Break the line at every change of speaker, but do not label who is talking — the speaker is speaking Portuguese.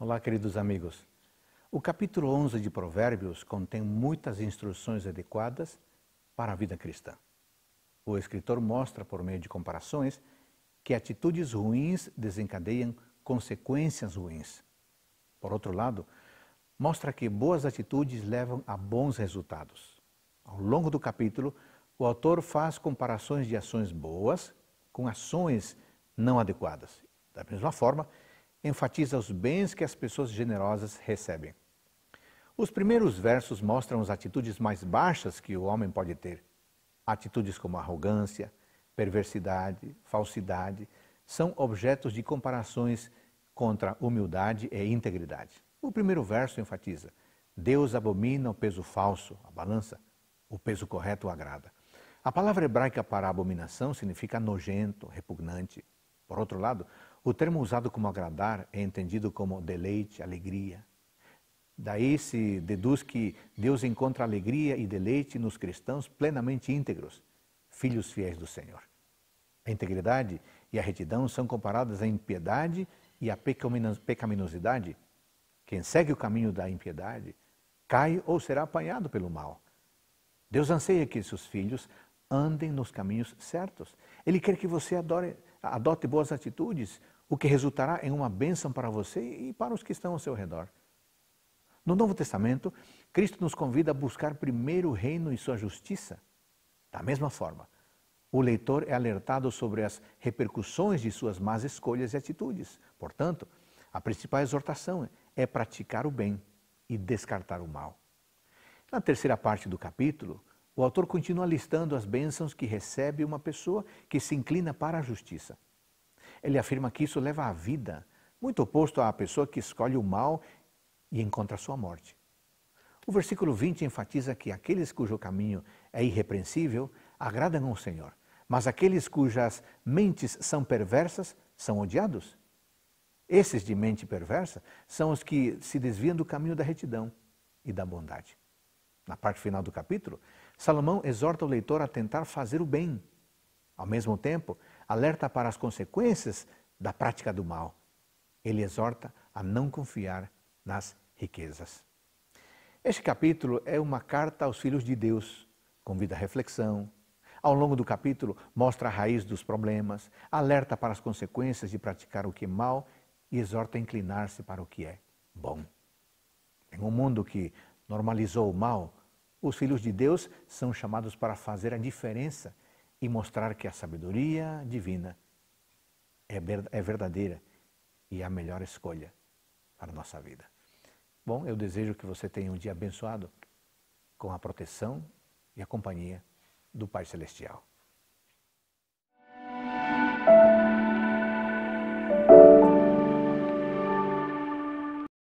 Olá, queridos amigos. O capítulo 11 de Provérbios contém muitas instruções adequadas para a vida cristã. O escritor mostra, por meio de comparações, que atitudes ruins desencadeiam consequências ruins. Por outro lado, mostra que boas atitudes levam a bons resultados. Ao longo do capítulo, o autor faz comparações de ações boas com ações não adequadas. Da mesma forma, enfatiza os bens que as pessoas generosas recebem. Os primeiros versos mostram as atitudes mais baixas que o homem pode ter. Atitudes como arrogância, perversidade, falsidade, são objetos de comparações contra humildade e integridade. O primeiro verso enfatiza: Deus abomina o peso falso, a balança, o peso correto o agrada. A palavra hebraica para abominação significa nojento, repugnante. Por outro lado, o termo usado como agradar é entendido como deleite, alegria. Daí se deduz que Deus encontra alegria e deleite nos cristãos plenamente íntegros, filhos fiéis do Senhor. A integridade e a retidão são comparadas à impiedade e à pecaminosidade. Quem segue o caminho da impiedade cai ou será apanhado pelo mal. Deus anseia que seus filhos andem nos caminhos certos. Ele quer que você adore, adote boas atitudes, o que resultará em uma bênção para você e para os que estão ao seu redor. No Novo Testamento, Cristo nos convida a buscar primeiro o reino e sua justiça. Da mesma forma, o leitor é alertado sobre as repercussões de suas más escolhas e atitudes. Portanto, a principal exortação é praticar o bem e descartar o mal. Na terceira parte do capítulo, o autor continua listando as bênçãos que recebe uma pessoa que se inclina para a justiça. Ele afirma que isso leva à vida, muito oposto à pessoa que escolhe o mal e encontra sua morte. O versículo 20 enfatiza que aqueles cujo caminho é irrepreensível agradam ao Senhor, mas aqueles cujas mentes são perversas são odiados. Esses de mente perversa são os que se desviam do caminho da retidão e da bondade na parte final do capítulo, Salomão exorta o leitor a tentar fazer o bem. Ao mesmo tempo, alerta para as consequências da prática do mal. Ele exorta a não confiar nas riquezas. Este capítulo é uma carta aos filhos de Deus, convida à reflexão. Ao longo do capítulo, mostra a raiz dos problemas, alerta para as consequências de praticar o que é mal e exorta a inclinar-se para o que é bom. Em um mundo que normalizou o mal, os filhos de Deus são chamados para fazer a diferença e mostrar que a sabedoria divina é, é verdadeira e a melhor escolha para a nossa vida. Bom, eu desejo que você tenha um dia abençoado com a proteção e a companhia do Pai Celestial.